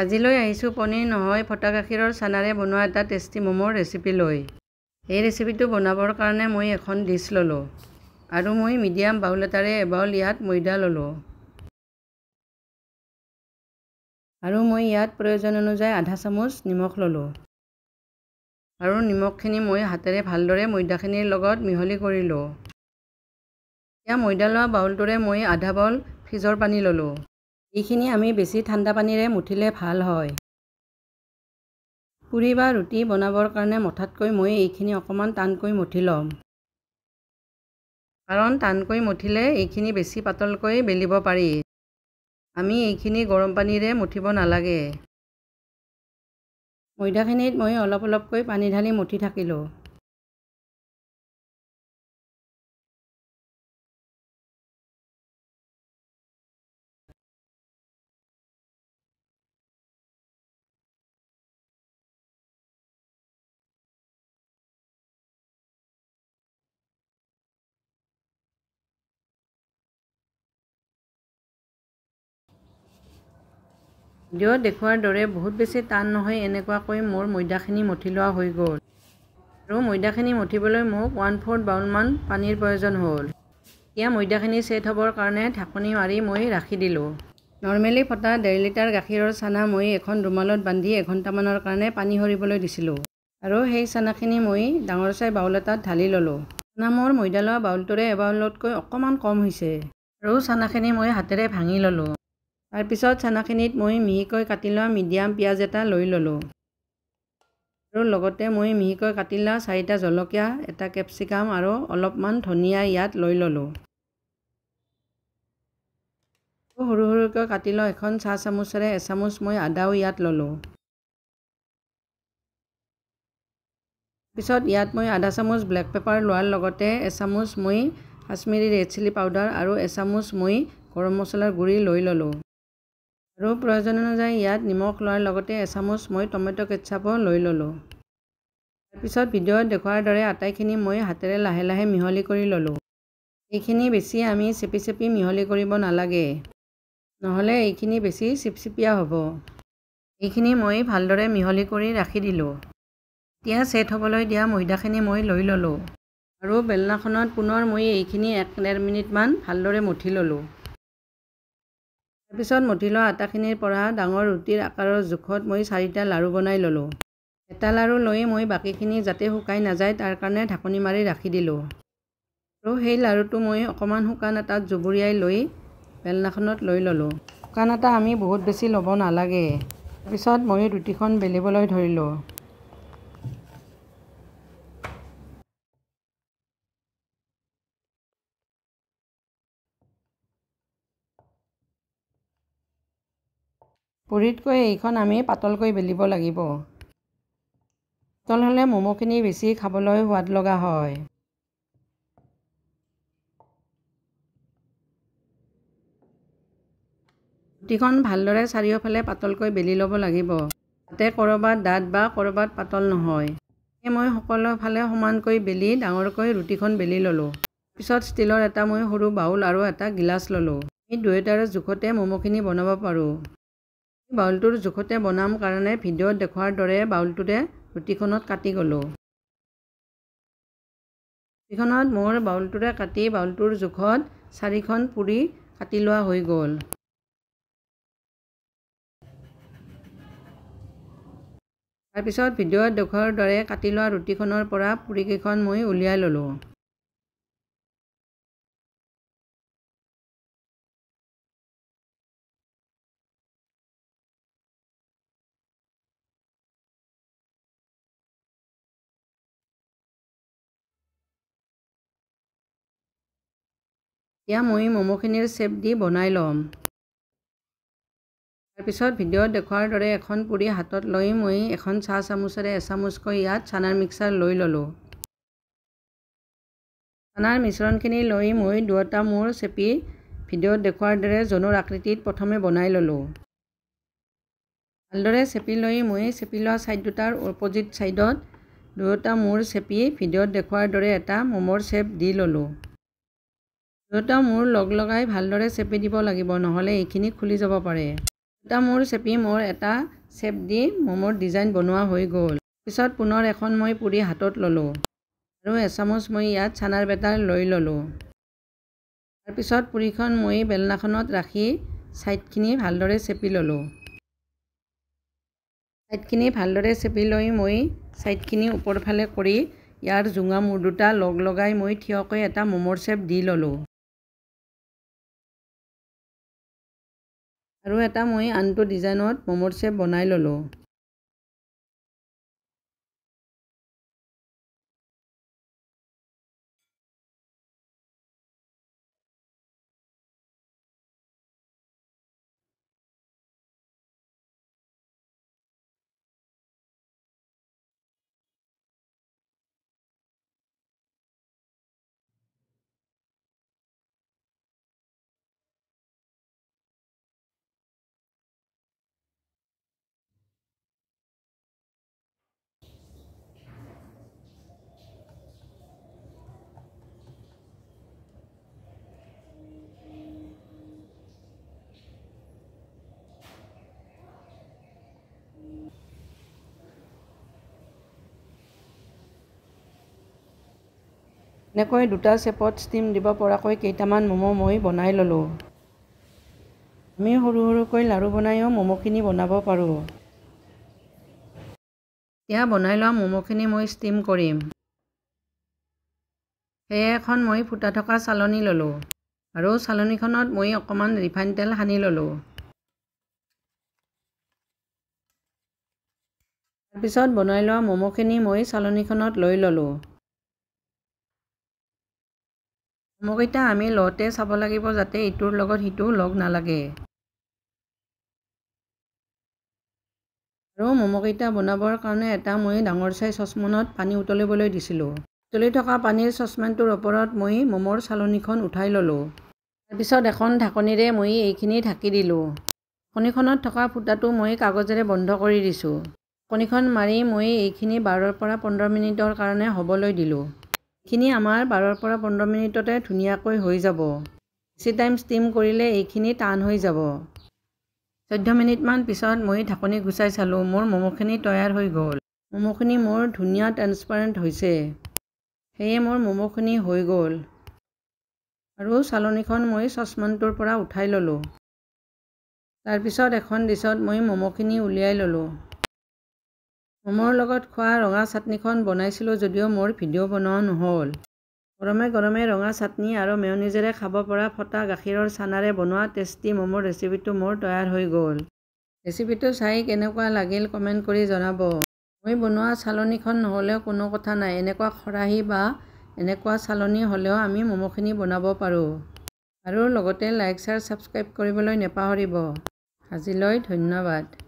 আজিলৈ আহিছোঁ পনীৰ নহয় ফটা গাখীৰৰ চানাৰে বনোৱা এটা টেষ্টি ম'ম'ৰ ৰেচিপি লৈ এই ৰেচিপিটো বনাবৰ কাৰণে মই এখন ডিছ ল'লোঁ আৰু মই মিডিয়াম বাউল এটাৰে এবাউল ইয়াত ময়দা ল'লোঁ আৰু মই ইয়াত প্ৰয়োজন অনুযায়ী আধা চামুচ নিমখ ল'লোঁ আৰু নিমখখিনি মই হাতেৰে ভালদৰে ময়দাখিনিৰ লগত মিহলি কৰিলোঁ এতিয়া ময়দা লোৱা বাউলটোৰে মই আধা বাউল ফ্ৰিজৰ পানী ল'লোঁ এইখিনি আমি বেছি ঠাণ্ডা পানীৰে মুঠিলে ভাল হয় পুৰি বা ৰুটি বনাবৰ কাৰণে মঠাতকৈ মই এইখিনি অকণমান টানকৈ মঠি ল'ম কাৰণ টানকৈ মঠিলে এইখিনি বেছি পাতলকৈ বেলিব পাৰি আমি এইখিনি গৰম পানীৰে মঠিব নালাগে ময়দাখিনিত মই অলপ অলপকৈ পানী ঢালি মঠি থাকিলোঁ ভিডিঅ' দেখুৱাৰ দৰে বহুত বেছি টান নহয় এনেকুৱাকৈ মোৰ ময়দাখিনি মঠি লোৱা হৈ গ'ল আৰু ময়দাখিনি মঠিবলৈ মোক ওৱান ফ'ৰ্থ বাউলমান পানীৰ প্ৰয়োজন হ'ল এতিয়া ময়দাখিনি ছেট হ'বৰ কাৰণে ঢাকনি মাৰি মই ৰাখি দিলোঁ নৰ্মেলি ফটা ডেৰ লিটাৰ গাখীৰৰ চানা মই এখন ৰুমালত বান্ধি এঘণ্টামানৰ কাৰণে পানী সৰিবলৈ দিছিলোঁ আৰু সেই চানাখিনি মই ডাঙৰ চাই বাউল এটাত ঢালি ল'লোঁ চানা মোৰ ময়দা লোৱা বাউলটোৰে এবাউলতকৈ অকণমান কম হৈছে আৰু চানাখিনি মই হাতেৰে ভাঙি ল'লোঁ তাৰপিছত চানাখিনিত মই মিহিকৈ কাটি লোৱা মিডিয়াম পিঁয়াজ এটা লৈ ল'লোঁ আৰু লগতে মই মিহিকৈ কাটি লোৱা চাৰিটা জলকীয়া এটা কেপচিকাম আৰু অলপমান ধনিয়া ইয়াত লৈ ল'লোঁ সৰু সৰুকৈ কাটি লোৱা এখন চাহ চামুচেৰে এচামুচ মই আদাও ইয়াত ল'লোঁ তাৰপিছত ইয়াত মই আধা চামুচ ব্লেক পেপাৰ লোৱাৰ লগতে এচামুচ মই কাশ্মীৰী ৰেড চিলি পাউডাৰ আৰু এচামুচ মই গৰম মছলাৰ গুড়ি লৈ ল'লোঁ আৰু প্ৰয়োজন অনুযায়ী ইয়াত নিমখ লোৱাৰ লগতে এচামুচ মই টমেট' কেটচাপো লৈ ল'লোঁ তাৰপিছত ভিডিঅ'ত দেখুৱাৰ দৰে আটাইখিনি মই হাতেৰে লাহে লাহে মিহলি কৰি ল'লোঁ এইখিনি বেছি আমি চেপি চেপি মিহলি কৰিব নালাগে নহ'লে এইখিনি বেছি চিপচিপীয়া হ'ব এইখিনি মই ভালদৰে মিহলি কৰি ৰাখি দিলোঁ এতিয়া ছেট হ'বলৈ দিয়া ময়দাখিনি মই লৈ ল'লোঁ আৰু বেলনাখনত পুনৰ মই এইখিনি এক ডেৰ মিনিটমান ভালদৰে মঠি ল'লোঁ তাৰপিছত মঠি লোৱা আটাখিনিৰ পৰা ডাঙৰ ৰুটিৰ আকাৰৰ জোখত মই চাৰিটা লাড়ু বনাই ল'লোঁ এটা লাড়ু লৈ মই বাকীখিনি যাতে শুকাই নাযায় তাৰ কাৰণে ঢাকনি মাৰি ৰাখি দিলোঁ আৰু সেই লাড়ুটো মই অকণমান শুকান এটাত জুবুৰিয়াই লৈ বেলনাখনত লৈ ল'লোঁ শুকান এটা আমি বহুত বেছি ল'ব নালাগে তাৰপিছত মই ৰুটিখন বেলিবলৈ ধৰিলোঁ পুৰিতকৈ এইখন আমি পাতলকৈ বেলিব লাগিব পাতল হ'লে মমোখিনি বেছি খাবলৈ সোৱাদ লগা হয় ৰুটিখন ভালদৰে চাৰিওফালে পাতলকৈ বেলি ল'ব লাগিব তাতে ক'ৰবাত দাঁত বা ক'ৰবাত পাতল নহয় মই সকলোফালে সমানকৈ বেলি ডাঙৰকৈ ৰুটিখন বেলি ল'লোঁ পিছত ষ্টীলৰ এটা মই সৰু বাউল আৰু এটা গিলাচ ল'লোঁ এই দুয়োটাৰ জোখতে মমোখিনি বনাব পাৰোঁ বাউলটোৰ জোখতে বনাম কাৰণে ভিডিঅ'ত দেখুৱাৰ দৰে বাউলটোৰে ৰুটিখনত কাটি গ'লোঁ ৰুটিখনত মোৰ বাউলটোৰে কাটি বাউলটোৰ জোখত চাৰিখন পুৰি কাটি লোৱা হৈ গ'ল তাৰপিছত ভিডিঅ'ত দেখুৱাৰ দৰে কাটি লোৱা ৰুটিখনৰ পৰা পুৰিকেইখন মই উলিয়াই ল'লোঁ এতিয়া মই ম'ম'খিনিৰ চেপ দি বনাই ল'ম তাৰপিছত ভিডিঅ'ত দেখুৱাৰ দৰে এখন পুৰি হাতত লৈ মই এখন চাহ চামুচেৰে এচামুচকৈ ইয়াত চানাৰ মিক্সাৰ লৈ ল'লোঁ চানাৰ মিশ্ৰণখিনি লৈ মই দুটা মূৰ চেপি ভিডিঅ'ত দেখুৱাৰ দৰে জনুৰ আকৃতিত প্ৰথমে বনাই ল'লোঁ ভালদৰে চেপি লৈ মই চেপি লোৱা ছাইড দুটাৰ অপজিট ছাইডত দুয়োটা মূৰ চেপি ভিডিঅ'ত দেখুৱাৰ দৰে এটা ম'ম'ৰ চেপ দি ল'লোঁ দুটা মূৰ লগ লগাই ভালদৰে চেপি দিব লাগিব নহ'লে এইখিনি খুলি যাব পাৰে দুটা মূৰ চেপি মোৰ এটা চেপ দি মোমোৰ ডিজাইন বনোৱা হৈ গ'ল পিছত পুনৰ এখন মই পুৰি হাতত ল'লোঁ আৰু এচামুচ মই ইয়াত চানাৰ বেটাৰ লৈ ল'লোঁ তাৰপিছত পুৰিখন মই বেলনাখনত ৰাখি ছাইডখিনি ভালদৰে চেপি ল'লোঁ ছাইডখিনি ভালদৰে চেপি লৈ মই ছাইডখিনি ওপৰফালে কৰি ইয়াৰ জোঙা মূৰ দুটা লগ লগাই মই থিয়কৈ এটা মমৰ চেপ দি ল'লোঁ আৰু এটা মই আনটো ডিজাইনত মমৰ শ্বেপ বনাই ল'লোঁ এনেকৈ দুটা চেপত ষ্টিম দিব পৰাকৈ কেইটামান ম'ম' মই বনাই ল'লোঁ আমি সৰু সৰুকৈ লাড়ু বনাইও ম'ম'খিনি বনাব পাৰোঁ এতিয়া বনাই লোৱা ম'ম'খিনি মই ষ্টিম কৰিম সেয়ে এখন মই ফুটা থকা চালনী ল'লোঁ আৰু চালনীখনত মই অকণমান ৰিফাইন তেল সানি ল'লোঁ তাৰপিছত বনাই লোৱা ম'ম'খিনি মই চালনীখনত লৈ ল'লোঁ মোকেইটা আমি লওঁতে চাব লাগিব যাতে ইটোৰ লগত সিটো লগ নালাগে আৰু মম'কেইটা বনাবৰ কাৰণে এটা মই ডাঙৰ চাই চচমানত পানী উতলিবলৈ দিছিলোঁ উতলি থকা পানীৰ চচমেনটোৰ ওপৰত মই মমৰ চালনীখন উঠাই ল'লোঁ তাৰপিছত এখন ঢাকনিৰে মই এইখিনি ঢাকি দিলোঁ কণীখনত থকা ফুটাটো মই কাগজেৰে বন্ধ কৰি দিছোঁ কণীখন মাৰি মই এইখিনি বাৰৰ পৰা পোন্ধৰ মিনিটৰ কাৰণে হ'বলৈ দিলোঁ এইখিনি আমাৰ বাৰৰ পৰা পোন্ধৰ মিনিটতে ধুনীয়াকৈ হৈ যাব বেছি টাইম ষ্টিম কৰিলে এইখিনি টান হৈ যাব চৈধ্য মিনিটমান পিছত মই ঢাকনি গুচাই চালোঁ মোৰ মমোখিনি তৈয়াৰ হৈ গ'ল মমোখিনি মোৰ ধুনীয়া ট্ৰেন্সপেৰেণ্ট হৈছে সেয়ে মোৰ মমোখিনি হৈ গ'ল আৰু চালনীখন মই চচমানটোৰ পৰা উঠাই ল'লোঁ তাৰপিছত এখন ডিছত মই মমোখিনি উলিয়াই ল'লোঁ মমৰ লগত খোৱা ৰঙা চাটনিখন বনাইছিলোঁ যদিও মোৰ ভিডিঅ' বনোৱা নহ'ল গৰমে গৰমে ৰঙা চাটনি আৰু মেয়নিজেৰে খাব পৰা ফটা গাখীৰৰ চানাৰে বনোৱা টেষ্টি মমৰ ৰেচিপিটো মোৰ তৈয়াৰ হৈ গ'ল ৰেচিপিটো চাই কেনেকুৱা লাগিল কমেণ্ট কৰি জনাব মই বনোৱা চালনীখন নহ'লেও কোনো কথা নাই এনেকুৱা খৰাহী বা এনেকুৱা চালনী হ'লেও আমি মমখিনি বনাব পাৰোঁ আৰু লগতে লাইক চাৰ ছাবস্ক্ৰাইব কৰিবলৈ নেপাহৰিব আজিলৈ ধন্যবাদ